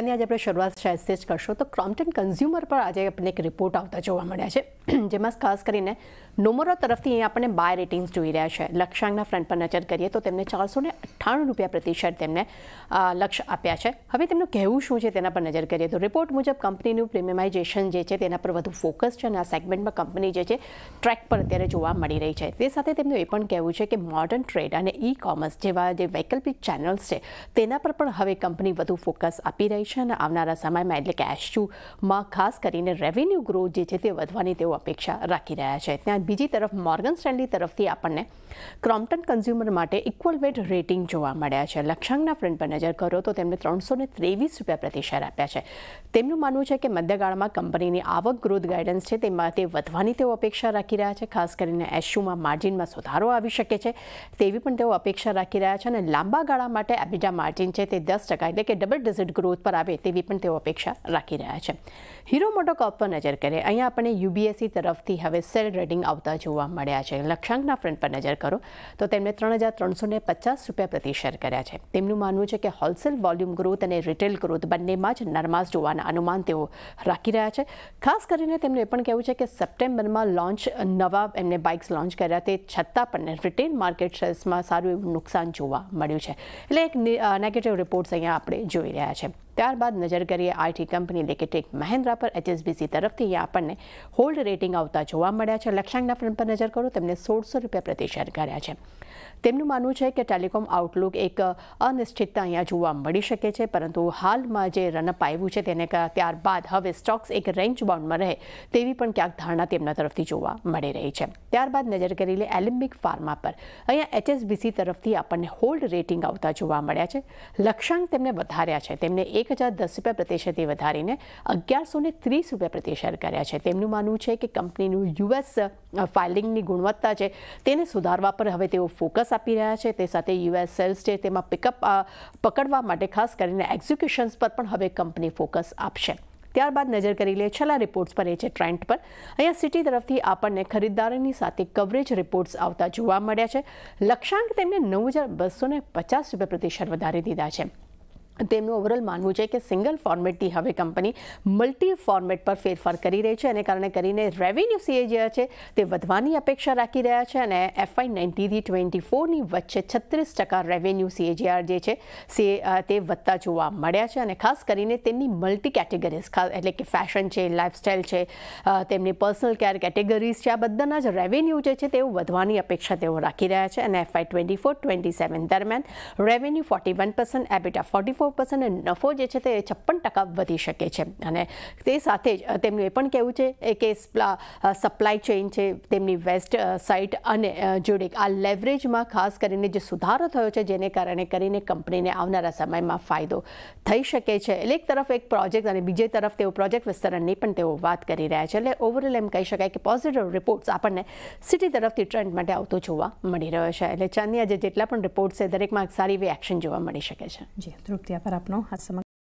અને આજે આપણે શરૂઆત શૈસ્તેજ જ કરશો તો ક્રોમટન કન્ઝ્યુમર પર આ જાય આપને એક રિપોર્ટ આવતો જો મળ્યા છે જેમાં ખાસ કરીને નોમોર તરફથી આપણે બાય રેટિંગ્સ જોઈ રહ્યા છે લક્ષાંગના ફ્રન્ટ પર નજર કરીએ તો તેમણે 498 રૂપિયા પ્રતિશત તેમણે લક્ષ આપ્યા છે હવે તેમનો કહેવું શું છે તેના પર નજર કરીએ તો રિપોર્ટ મુજબ કંપની ન્યુ પ્રીમિયમાઇઝેશન જે છે તેના પર વધુ ફોકસ છે અને આ સેગમેન્ટમાં કંપની જે છે ટ્રેક પર અત્યારે જોવા મળી રહી છે તે સાથે તેમનો એ પણ કહેવું છે કે મોર્ડન ટ્રેડ અને ઈ-કોમર્સ જેવા જે વૈકલ્પિક ચેનલ્સ છે તેના પર પણ હવે કંપની વધુ ફોકસ આપી રહી છે છેના આવનારા સમયમાં એટલે કે એશ્યુ માં ખાસ કરીને રેવન્યુ growth જે છે તે વધવાની તેઓ અપેક્ષા રાખી રહ્યા છે ત્યાં બીજી તરફ મોર્ગન સ્ટાન્ડલી તરફથી આપણે ક્રોમટન કન્ઝ્યુમર માટે ઇક્વલ વેઇટ રેટિંગ જોવામાં આવ્યા છે લક્ષાંગના ફ્રન્ટ પર નજર કરો તો તેમણે 323 રૂપિયા પ્રતિ શેર આપ્યા છે તેમનું માનવું છે કે મધ્યગાળામાં કંપનીની આવક growth ગાઇડન્સ છે તે માતે વધવાની તેઓ અપેક્ષા રાખી રહ્યા છે ખાસ કરીને એશ્યુ માં માર્જિનમાં સુધારો આવી શકે છે તેવી પણ તેઓ અપેક્ષા રાખી રહ્યા છે અને લાંબા ગાળા માટે આબીજા માર્જિન છે તે 10% એટલે કે ડબલ ડિજિટ growth સુધાર આવે તેવી પણ તેઓ અપેક્ષા રાખી રહ્યા છે હીરો મોટોકોપ પર નજર કરીએ અહીંયા આપણે યુબીએસસી તરફથી હવે સેલ રેટિંગ આવતા જોવા મળ્યા છે લક્ષ્યાંકના ફ્રન્ટ પર નજર કરો તો તેમને ત્રણ હજાર ત્રણસો પચાસ રૂપિયા પ્રતિ શેર કર્યા છે તેમનું માનવું છે કે હોલસેલ વોલ્યુમ ગ્રોથ અને રિટેલ ગ્રોથ બંનેમાં જ નરમાશ જોવાના અનુમાન તેઓ રાખી રહ્યા છે ખાસ કરીને તેમનું એ પણ કહેવું છે કે સપ્ટેમ્બરમાં લોન્ચ નવા એમને બાઇક્સ લોન્ચ કર્યા તે છતાં પણ રિટેલ માર્કેટ શેર્સમાં સારું એવું નુકસાન જોવા મળ્યું છે એટલે એક નેગેટિવ રિપોર્ટ્સ અહીંયા આપણે જોઈ રહ્યા છે ત્યારબાદ નજર કરીએ આઈટી કંપની લેકે ટેક મહિન્દ્રા પર એચએસબીસી તરફથી આપર્ને હોલ્ડ રેટિંગ આવતા જોવા મળ્યા છે લક્ષ્યાંકnabla પર નજર કરો તેમણે 1600 રૂપિયા પ્રતિ શેર ગાર્યા છે તેમનું માનવું છે કે ટેલિકોમ આઉટલુક એક અનિશ્ચિતતા અહીંયા જોવા મળી શકે છે પરંતુ હાલમાં જે રન અપ આવ્યું છે તેના કારણે ત્યારબાદ હવે સ્ટોક્સ એક રેન્જ બાઉન્ડમાં રહે તેવી પણ ક્યાંક ધારણા તેમ તરફથી જોવા મળી રહી છે ત્યારબાદ નજર કરીએ લેલમિક ફાર્મા પર અહીંયા એચએસબીસી તરફથી આપર્ને હોલ્ડ રેટિંગ આવતા જોવા મળ્યા છે લક્ષ્યાંક તેમણે વધાર્યા છે તેમણે એક જે 10 રૂપિયા પ્રતિ શેર દીઠ વધારીને 1130 રૂપિયા પ્રતિ શેર કર્યા છે તેમનું માનવું છે કે કંપનીનું યુએસ ફાઇલિંગની ગુણવત્તા છે તેને સુધારવા પર હવે તેઓ ફોકસ આપી રહ્યા છે તે સાથે યુએસ સેલ્સ જે તેમાં પિક અપ પકડવા માટે ખાસ કરીને એક્ઝિક્યુશન્સ પર પણ હવે કંપની ફોકસ આપશે ત્યારબાદ નજર કરીએ લે છલા રિપોર્ટ્સ પર એજે ટ્રેન્ટ પર આ સિટી તરફથી આપણને ખરીદદારોની સાથે કવરેજ રિપોર્ટ્સ આવતા જોવા મળ્યા છે લક્ષ્યાંક તેમણે 9250 રૂપિયા પ્રતિ શેર વધારી દીધા છે તેમ ઓવરલ માનવું જોઈએ કે સિંગલ ફોર્મેટ થી હવે કંપની મલ્ટી ફોર્મેટ પર ફેરફાર કરી રહી છે અને કારણે કરીને રેવન્યુ સીએજીઆ છે તે વધવાની અપેક્ષા રાખી રહ્યા છે અને FI 23 થી 24 ની વચ્ચે 36% રેવન્યુ સીએજીઆર જે છે તે વધતો જવા મળ્યા છે અને ખાસ કરીને તેમની મલ્ટી કેટેગરીસ એટલે કે ફેશન છે લાઈફસ્ટાઈલ છે તેમની પર્સનલ કેર કેટેગરીસ ચાબદન જ રેવન્યુ છે છે તે વધવાની અપેક્ષા તેઓ રાખી રહ્યા છે અને FI 24 27 દરમિયાન રેવન્યુ 41% એબિટા 40 % ને નફો જે છે તે 56% વધી શકે છે અને તે સાથે જ તેમનું એ પણ કહેવું છે કે સપ્લાય ચેઇન છે તેમની વેસ્ટ સાઇટ અને જોડે આ લેવરેજ માં ખાસ કરીને જે સુધારો થયો છે જેના કારણે કરીને કંપનીને આવનારા સમયમાં ફાયદો થઈ શકે છે એટલે એક તરફ એક પ્રોજેક્ટ અને બીજી તરફ તે પ્રોજેક્ટ વિસ્તરણની પણ તેઓ વાત કરી રહ્યા છે એટલે ઓવરલ એમ કહી શકાય કે પોઝિટિવ રિપોર્ટ્સ આપણે સિત્ટી તરફની ટ્રેન્ડ માં આવતો જોવા મળી રહ્યો છે એટલે ચાની આજે એટલા પણ રિપોર્ટ્સ દરેક માં અક્ષરી વે એક્શન જોવા મળી શકે છે જી Gracias para, ¿no? Hasta